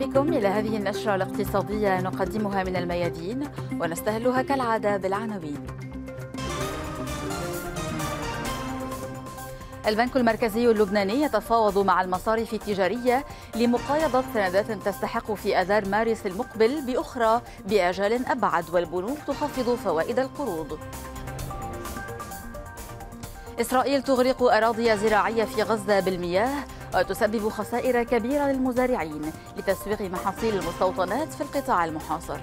بكم إلى هذه النشرة الاقتصادية نقدمها من الميادين ونستهلها كالعادة بالعناوين. البنك المركزي اللبناني يتفاوض مع المصارف التجارية لمقايضة سندات تستحق في أذار مارس المقبل بأخرى بأجال أبعد والبنوك تخفض فوائد القروض. إسرائيل تغرق أراضي زراعية في غزة بالمياه وتسبب خسائر كبيرة للمزارعين لتسويق محاصيل المستوطنات في القطاع المحاصر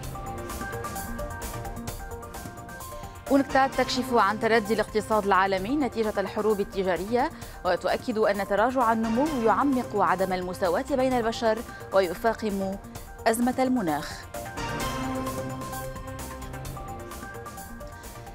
UNCTAD تكشف عن تردي الاقتصاد العالمي نتيجة الحروب التجارية وتؤكد أن تراجع النمو يعمق عدم المساواة بين البشر ويفاقم أزمة المناخ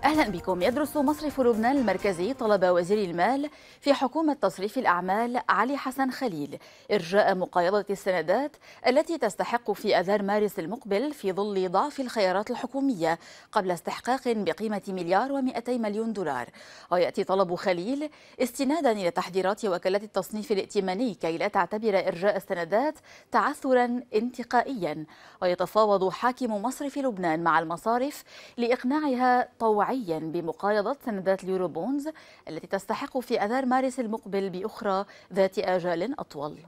أهلا بكم يدرس مصرف لبنان المركزي طلب وزير المال في حكومة تصريف الأعمال علي حسن خليل إرجاء مقايضة السندات التي تستحق في أذار مارس المقبل في ظل ضعف الخيارات الحكومية قبل استحقاق بقيمة مليار و200 مليون دولار ويأتي طلب خليل استنادا إلى تحذيرات وكالة التصنيف الائتماني كي لا تعتبر إرجاء السندات تعثرا انتقائيا ويتفاوض حاكم مصرف لبنان مع المصارف لإقناعها طوعيا أسبوعيا بمقايضة سندات اليورو بونز التي تستحق في أذار مارس المقبل بأخرى ذات آجال أطول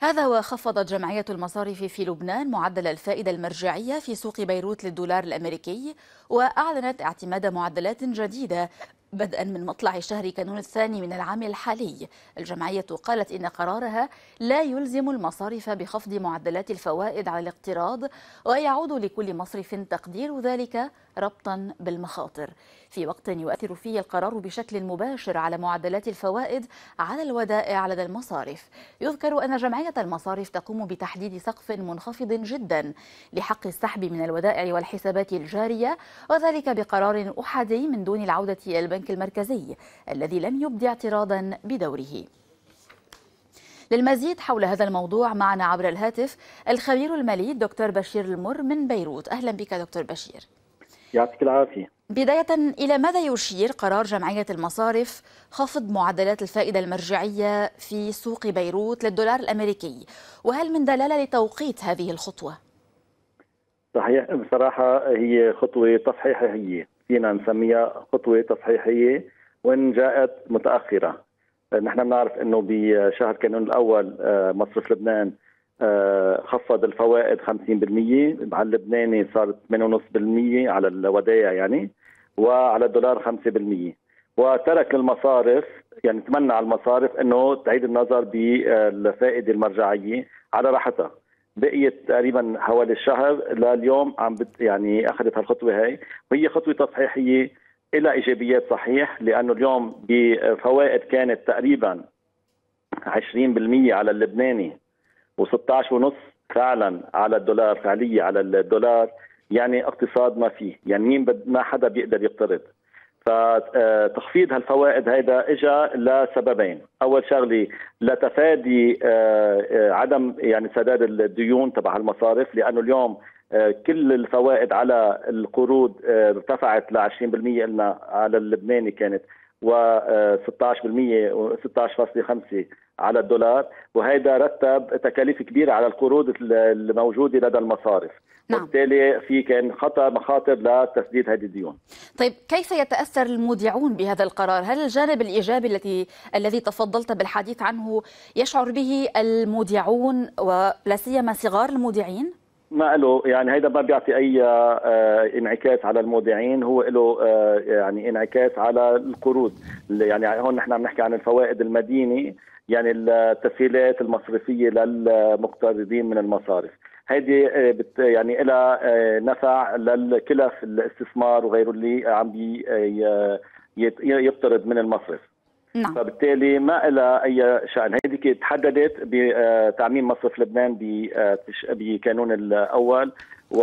هذا وخفضت جمعية المصارف في لبنان معدل الفائدة المرجعية في سوق بيروت للدولار الأمريكي وأعلنت اعتماد معدلات جديدة بدءا من مطلع شهر كانون الثاني من العام الحالي الجمعية قالت إن قرارها لا يلزم المصارف بخفض معدلات الفوائد على الاقتراض ويعود لكل مصرف تقدير ذلك ربطا بالمخاطر في وقت يؤثر فيه القرار بشكل مباشر على معدلات الفوائد على الودائع لدى المصارف يذكر أن جمعية المصارف تقوم بتحديد سقف منخفض جدا لحق السحب من الودائع والحسابات الجارية وذلك بقرار أحادي من دون العودة الى البنك المركزي الذي لم يبدي اعتراضا بدوره للمزيد حول هذا الموضوع معنا عبر الهاتف الخبير المالي دكتور بشير المر من بيروت أهلا بك دكتور بشير يعطيك العافية بداية إلى ماذا يشير قرار جمعية المصارف خفض معدلات الفائدة المرجعية في سوق بيروت للدولار الأمريكي وهل من دلالة لتوقيت هذه الخطوة؟ صحيح بصراحة هي خطوة تصحيحية فينا نسميها خطوه تصحيحيه وان جاءت متاخره آه، نحن بنعرف انه بشهر كانون الاول آه، مصرف لبنان آه، خفض الفوائد 50% على اللبناني صارت 8.5% على الودائع يعني وعلى الدولار 5% وترك المصارف يعني تمنع المصارف انه تعيد النظر بالفائده المرجعيه على راحتها بقيت تقريبا حوالي شهر لليوم عم بت يعني اخذت هالخطوه هاي وهي خطوه تصحيحيه إلى إيجابيات صحيح لأنه اليوم بفوائد كانت تقريبا 20% على اللبناني و 165 فعلا على الدولار فعلية على الدولار يعني اقتصاد ما فيه يعني مين ما حدا بيقدر يقترض فتخفيض هالفوائد هيدا اجى لسببين، اول شغله لتفادي آه، آه، عدم يعني سداد الديون تبع المصارف لانه اليوم آه، كل الفوائد على القروض ارتفعت ل 20% لنا على اللبناني كانت و 16% و 16.5 على الدولار وهذا رتب تكاليف كبيره على القروض الموجوده لدى المصارف نعم. وبالتالي في كان خطر مخاطر لتسديد هذه الديون طيب كيف يتاثر المودعون بهذا القرار هل الجانب الايجابي التي الذي تفضلت بالحديث عنه يشعر به المودعون ولا سيما صغار المودعين ما له يعني هيدا ما بيعطي اي آه، انعكاس على المودعين هو له آه، يعني انعكاس على القروض يعني هون نحن عم نحكي عن الفوائد المدينه يعني التسهيلات المصرفيه للمقترضين من المصارف هذه آه، يعني لها آه، نفع للكلف الاستثمار وغيره اللي عم آه، يقترض من المصرف نعم. فبالتالي ما لها اي شان هذه تحددت بتعميم مصرف لبنان بقانون الاول و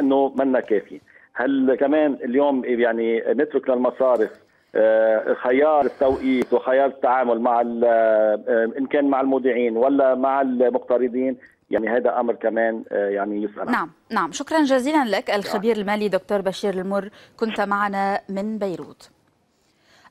انه منا كافي هل كمان اليوم يعني نترك للمصارف آه، خيار التوقيت وخيار التعامل مع آه، ان كان مع المودعين ولا مع المقترضين يعني هذا امر كمان آه، يعني يسال نعم نعم شكرا جزيلا لك الخبير نعم. المالي دكتور بشير المر كنت معنا من بيروت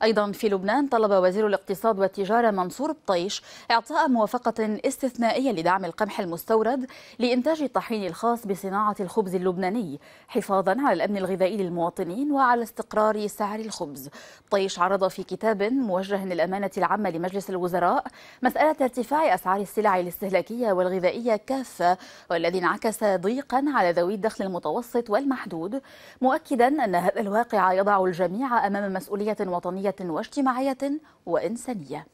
أيضا في لبنان طلب وزير الاقتصاد والتجارة منصور بطيش إعطاء موافقة استثنائية لدعم القمح المستورد لإنتاج الطحين الخاص بصناعة الخبز اللبناني حفاظا على الأمن الغذائي للمواطنين وعلى استقرار سعر الخبز طيش عرض في كتاب موجه للأمانة العامة لمجلس الوزراء مسألة ارتفاع أسعار السلع الاستهلاكية والغذائية كافة والذي انعكس ضيقا على ذوي الدخل المتوسط والمحدود مؤكدا أن هذا الواقع يضع الجميع أمام مسؤولية وطنية سياسيه واجتماعية وإنسانية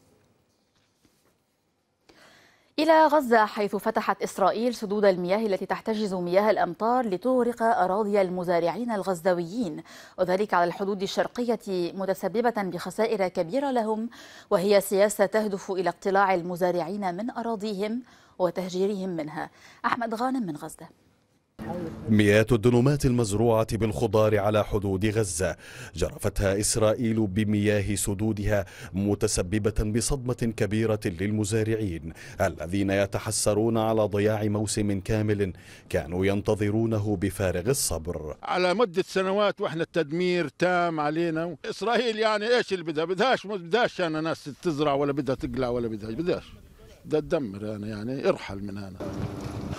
إلى غزة حيث فتحت إسرائيل سدود المياه التي تحتجز مياه الأمطار لتغرق أراضي المزارعين الغزاويين وذلك على الحدود الشرقية متسببة بخسائر كبيرة لهم وهي سياسة تهدف إلى اقتلاع المزارعين من أراضيهم وتهجيرهم منها أحمد غانم من غزة مئات الدنومات المزروعة بالخضار على حدود غزة جرفتها إسرائيل بمياه سدودها متسببة بصدمة كبيرة للمزارعين الذين يتحسرون على ضياع موسم كامل كانوا ينتظرونه بفارغ الصبر على مدة سنوات واحنا التدمير تام علينا إسرائيل يعني إيش اللي بدها بدهاش بدهاش أنا ناس تزرع ولا بدها تقلع ولا بدها بدهاش بدها تدمر أنا يعني ارحل من هنا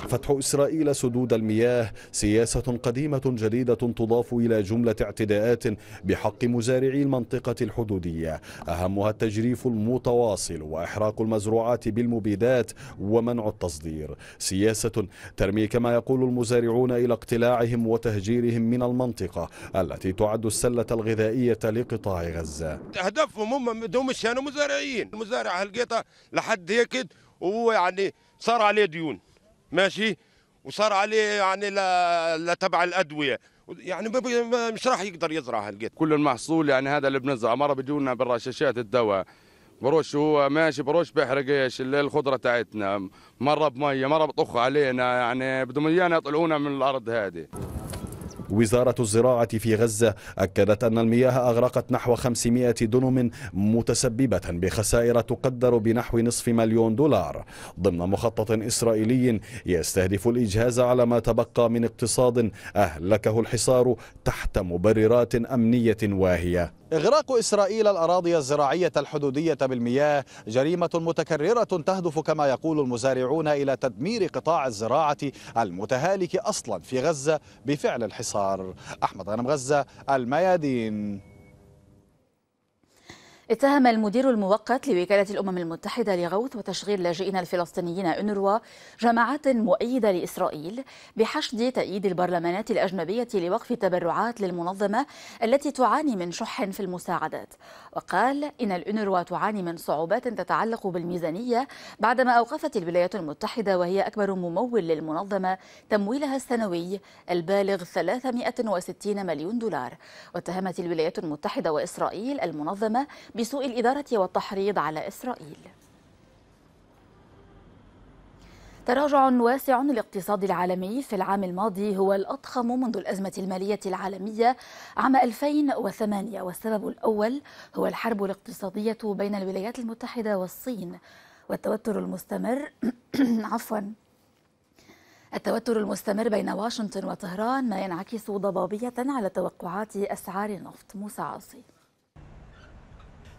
فتح إسرائيل سدود المياه سياسة قديمة جديدة تضاف إلى جملة اعتداءات بحق مزارعي المنطقة الحدودية أهمها التجريف المتواصل وإحراق المزروعات بالمبيدات ومنع التصدير سياسة ترمي كما يقول المزارعون إلى اقتلاعهم وتهجيرهم من المنطقة التي تعد السلة الغذائية لقطاع غزة هدفهم هم دوم الشان مزارعين المزارع هالقطة لحد هيك ويعني صار عليه ديون ماشي وصار عليه يعني لتبع الادويه يعني مش راح يقدر يزرع هالقد كل المحصول يعني هذا اللي بنزرعه مره بيجونا بالرشاشات الدواء بروش هو ماشي بروش بيحرق ايش الخضره تاعتنا مره بميه مره بطخ علينا يعني بدهم ايانا يطلعونا من الارض هذه وزارة الزراعة في غزة أكدت أن المياه أغرقت نحو 500 دنم متسببة بخسائر تقدر بنحو نصف مليون دولار ضمن مخطط إسرائيلي يستهدف الإجهاز على ما تبقى من اقتصاد أهلكه الحصار تحت مبررات أمنية واهية إغراق إسرائيل الأراضي الزراعية الحدودية بالمياه جريمة متكررة تهدف كما يقول المزارعون إلى تدمير قطاع الزراعة المتهالك أصلا في غزة بفعل الحصار أحمد غنم غزة الميادين اتهم المدير المؤقت لوكالة الأمم المتحدة لغوث وتشغيل لاجئين الفلسطينيين أنروا جماعات مؤيدة لإسرائيل بحشد تأييد البرلمانات الأجنبية لوقف تبرعات للمنظمة التي تعاني من شح في المساعدات وقال إن الأنروا تعاني من صعوبات تتعلق بالميزانية بعدما أوقفت الولايات المتحدة وهي أكبر ممول للمنظمة تمويلها السنوي البالغ 360 مليون دولار واتهمت الولايات المتحدة وإسرائيل المنظمة بسوء الإدارة والتحريض على إسرائيل تراجع واسع للاقتصاد العالمي في العام الماضي هو الأضخم منذ الأزمة المالية العالمية عام 2008 والسبب الأول هو الحرب الاقتصادية بين الولايات المتحدة والصين والتوتر المستمر عفواً التوتر المستمر بين واشنطن وطهران ما ينعكس ضبابية على توقعات أسعار النفط موسى عاصي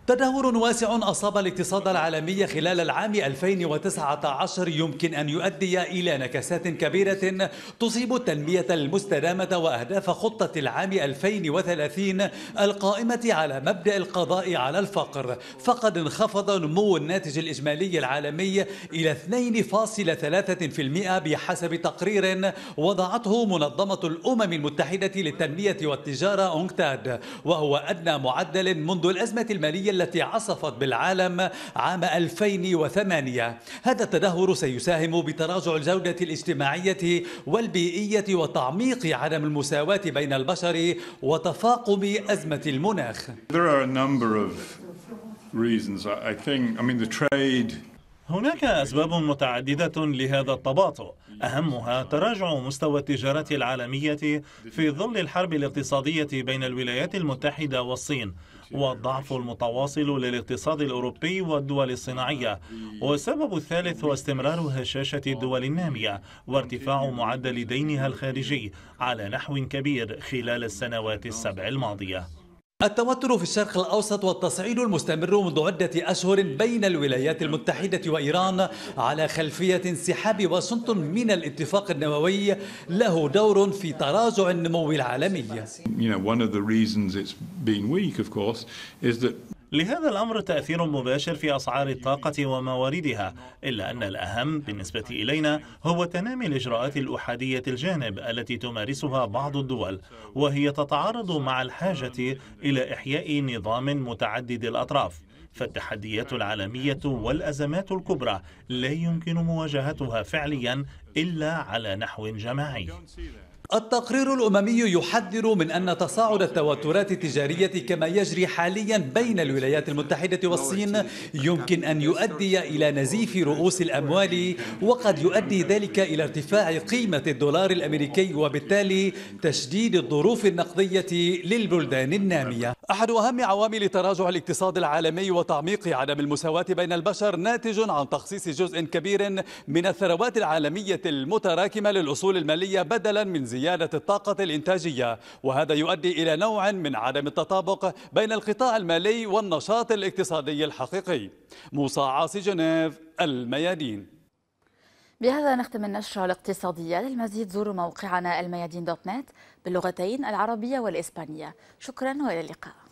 تدهور واسع أصاب الاقتصاد العالمي خلال العام 2019 يمكن أن يؤدي إلى نكسات كبيرة تصيب التنمية المستدامة وأهداف خطة العام 2030 القائمة على مبدأ القضاء على الفقر فقد انخفض نمو الناتج الإجمالي العالمي إلى 2.3% بحسب تقرير وضعته منظمة الأمم المتحدة للتنمية والتجارة أونكتاد وهو أدنى معدل منذ الأزمة المالية التي عصفت بالعالم عام 2008 هذا التدهور سيساهم بتراجع الجودة الاجتماعية والبيئية وتعميق عدم المساواة بين البشر وتفاقم أزمة المناخ هناك أسباب متعددة لهذا التباطؤ أهمها تراجع مستوى التجارة العالمية في ظل الحرب الاقتصادية بين الولايات المتحدة والصين والضعف المتواصل للاقتصاد الأوروبي والدول الصناعية والسبب الثالث هو استمرار هشاشة الدول النامية وارتفاع معدل دينها الخارجي على نحو كبير خلال السنوات السبع الماضية التوتر في الشرق الأوسط والتصعيد المستمر منذ عدة أشهر بين الولايات المتحدة وإيران على خلفية انسحاب واشنطن من الاتفاق النووي له دور في تراجع النمو العالمي. لهذا الأمر تأثير مباشر في أسعار الطاقة ومواردها إلا أن الأهم بالنسبة إلينا هو تنامي الإجراءات الأحادية الجانب التي تمارسها بعض الدول وهي تتعارض مع الحاجة إلى إحياء نظام متعدد الأطراف فالتحديات العالمية والأزمات الكبرى لا يمكن مواجهتها فعليا إلا على نحو جماعي التقرير الأممي يحذر من أن تصاعد التوترات التجارية كما يجري حاليا بين الولايات المتحدة والصين يمكن أن يؤدي إلى نزيف رؤوس الأموال وقد يؤدي ذلك إلى ارتفاع قيمة الدولار الأمريكي وبالتالي تشديد الظروف النقدية للبلدان النامية أحد أهم عوامل تراجع الاقتصاد العالمي وتعميق عدم المساواة بين البشر ناتج عن تخصيص جزء كبير من الثروات العالمية المتراكمة للأصول المالية بدلا من زي زيادة الطاقة الإنتاجية وهذا يؤدي إلى نوع من عدم التطابق بين القطاع المالي والنشاط الاقتصادي الحقيقي موسى عاصي جنيف الميادين بهذا نختم النشرة الاقتصادية للمزيد زوروا موقعنا الميادين دوت نت باللغتين العربية والإسبانية شكرا وإلى اللقاء